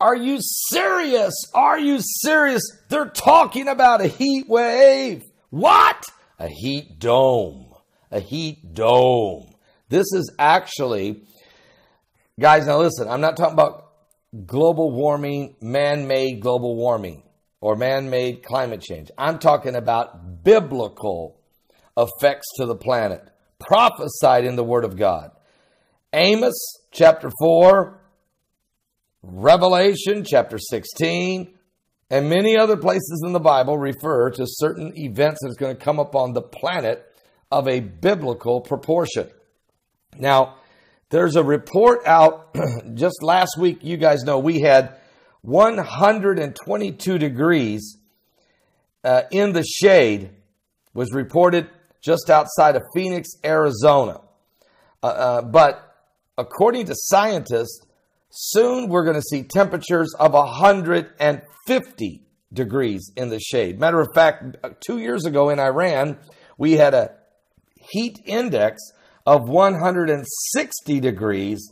Are you serious? Are you serious? They're talking about a heat wave. What? A heat dome. A heat dome. This is actually, guys, now listen, I'm not talking about global warming, man made global warming, or man made climate change. I'm talking about biblical effects to the planet prophesied in the Word of God. Amos chapter 4, Revelation chapter 16, and many other places in the Bible refer to certain events that's going to come upon the planet of a biblical proportion. Now, there's a report out just last week. You guys know we had 122 degrees uh, in the shade was reported just outside of Phoenix, Arizona. Uh, uh, but according to scientists, Soon we're going to see temperatures of 150 degrees in the shade. Matter of fact, two years ago in Iran, we had a heat index of 160 degrees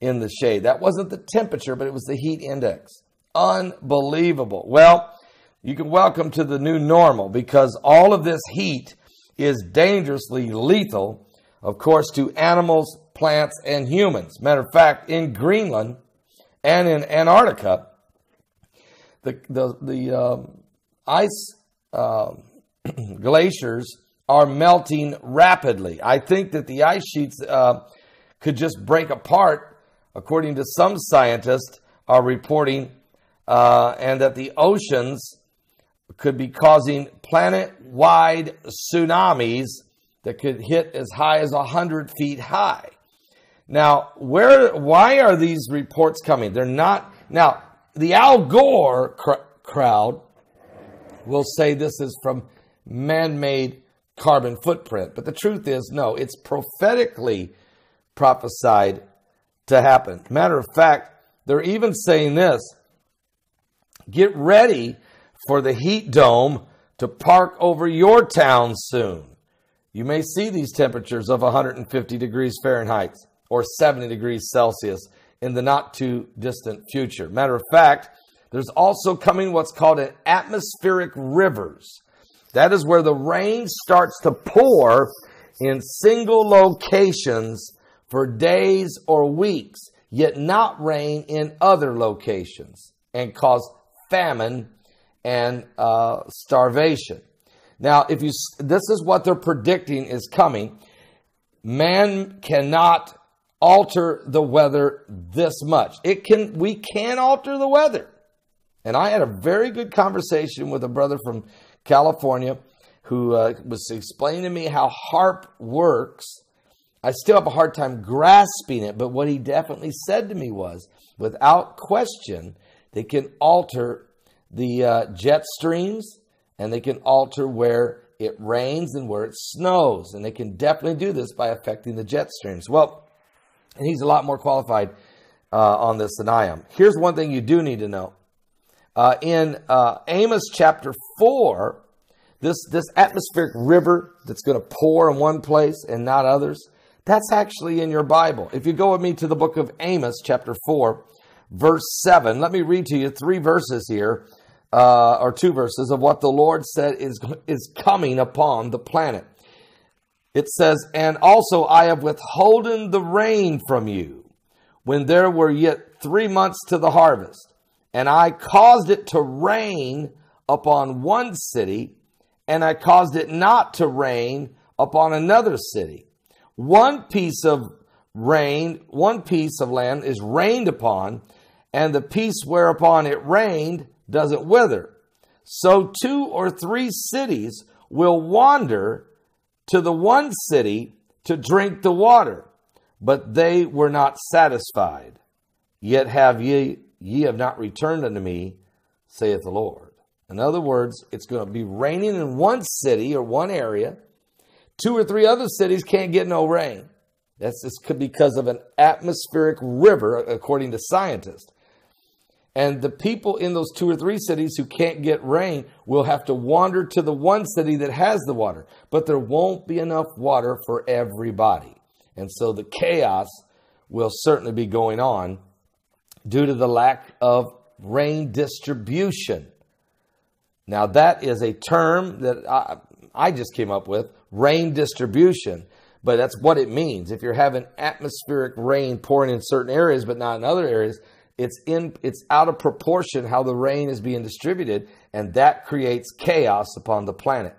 in the shade. That wasn't the temperature, but it was the heat index. Unbelievable. Well, you can welcome to the new normal because all of this heat is dangerously lethal of course, to animals, plants, and humans. Matter of fact, in Greenland and in Antarctica, the, the, the um, ice uh, glaciers are melting rapidly. I think that the ice sheets uh, could just break apart, according to some scientists are reporting, uh, and that the oceans could be causing planet wide tsunamis that could hit as high as 100 feet high. Now, where, why are these reports coming? They're not, now, the Al Gore cr- crowd will say this is from man made carbon footprint, but the truth is, no, it's prophetically prophesied to happen. Matter of fact, they're even saying this get ready for the heat dome to park over your town soon. You may see these temperatures of 150 degrees Fahrenheit or 70 degrees Celsius in the not too distant future. Matter of fact, there's also coming what's called an atmospheric rivers. That is where the rain starts to pour in single locations for days or weeks, yet not rain in other locations and cause famine and uh, starvation. Now, if you this is what they're predicting is coming, man cannot alter the weather this much. It can we can alter the weather. And I had a very good conversation with a brother from California who uh, was explaining to me how harp works. I still have a hard time grasping it, but what he definitely said to me was, without question, they can alter the uh, jet streams, and they can alter where it rains and where it snows. And they can definitely do this by affecting the jet streams. Well, and he's a lot more qualified uh, on this than I am. Here's one thing you do need to know. Uh, in uh, Amos chapter 4, this, this atmospheric river that's going to pour in one place and not others, that's actually in your Bible. If you go with me to the book of Amos chapter 4, verse 7, let me read to you three verses here uh, or two verses of what the Lord said is, is coming upon the planet. It says, And also I have withholden the rain from you when there were yet three months to the harvest, and I caused it to rain upon one city, and I caused it not to rain upon another city. One piece of rain, one piece of land is rained upon, and the piece whereupon it rained does it wither. So two or three cities will wander to the one city to drink the water, but they were not satisfied. Yet have ye, ye have not returned unto me, saith the Lord. In other words, it's going to be raining in one city or one area. Two or three other cities can't get no rain. That's just because of an atmospheric river, according to scientists. And the people in those two or three cities who can't get rain will have to wander to the one city that has the water. But there won't be enough water for everybody. And so the chaos will certainly be going on due to the lack of rain distribution. Now, that is a term that I, I just came up with rain distribution but that's what it means. If you're having atmospheric rain pouring in certain areas but not in other areas, it's in it's out of proportion how the rain is being distributed, and that creates chaos upon the planet.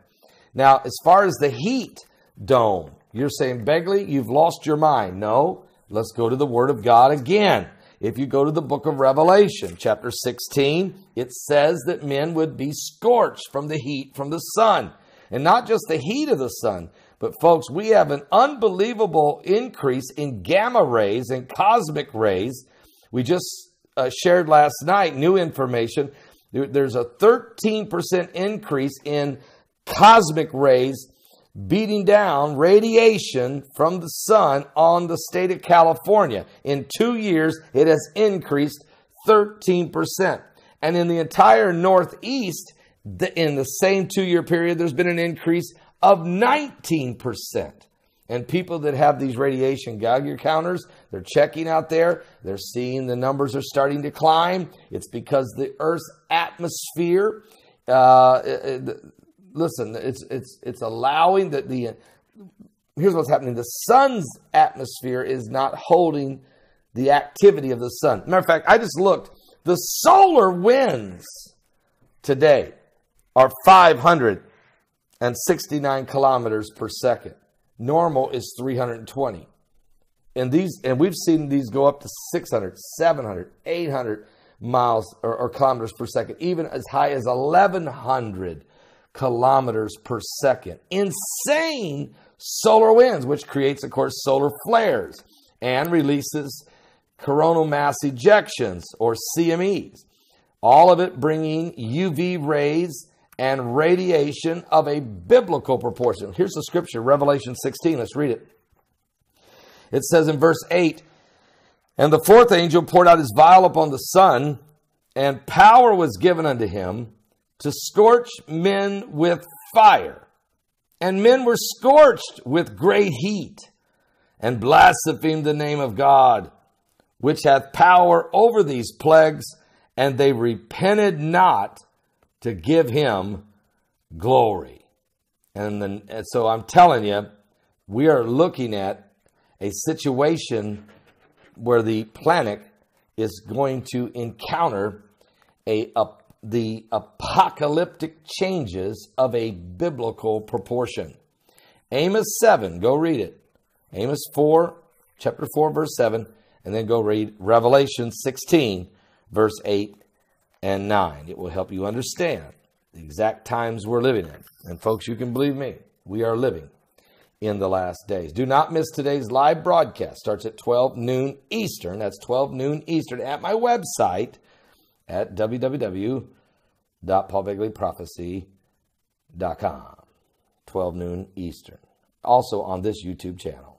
Now, as far as the heat dome, you're saying, Begley, you've lost your mind. No, let's go to the Word of God again. If you go to the book of Revelation, chapter 16, it says that men would be scorched from the heat from the sun. And not just the heat of the sun, but folks, we have an unbelievable increase in gamma rays and cosmic rays we just uh, shared last night new information. there's a 13% increase in cosmic rays beating down radiation from the sun on the state of California. In two years, it has increased 13%. And in the entire Northeast, in the same two year period, there's been an increase of 19%. And people that have these radiation Geiger counters, they're checking out there. They're seeing the numbers are starting to climb. It's because the Earth's atmosphere. Uh, it, uh, it, uh, listen, it's it's it's allowing that the here's what's happening. The sun's atmosphere is not holding the activity of the sun. Matter of fact, I just looked. The solar winds today are 569 kilometers per second. Normal is 320 and these and we've seen these go up to 600 700 800 miles or, or, kilometers per second even as high as 1100 kilometers per second insane solar winds which creates of course solar flares and releases coronal mass ejections or cmes all of it bringing uv rays and radiation of a biblical proportion here's the scripture revelation 16 let's read it it says in verse 8 And the fourth angel poured out his vial upon the sun, and power was given unto him to scorch men with fire. And men were scorched with great heat, and blasphemed the name of God, which hath power over these plagues, and they repented not to give him glory. And, then, and so I'm telling you, we are looking at a situation where the planet is going to encounter a, a, the apocalyptic changes of a biblical proportion. Amos 7, go read it. Amos 4, chapter 4, verse 7, and then go read Revelation 16, verse 8 and 9. It will help you understand the exact times we're living in. And folks, you can believe me, we are living in the last days. Do not miss today's live broadcast. Starts at 12 noon Eastern. That's 12 noon Eastern at my website at www.paulbegleyprophecy.com. 12 noon Eastern. Also on this YouTube channel.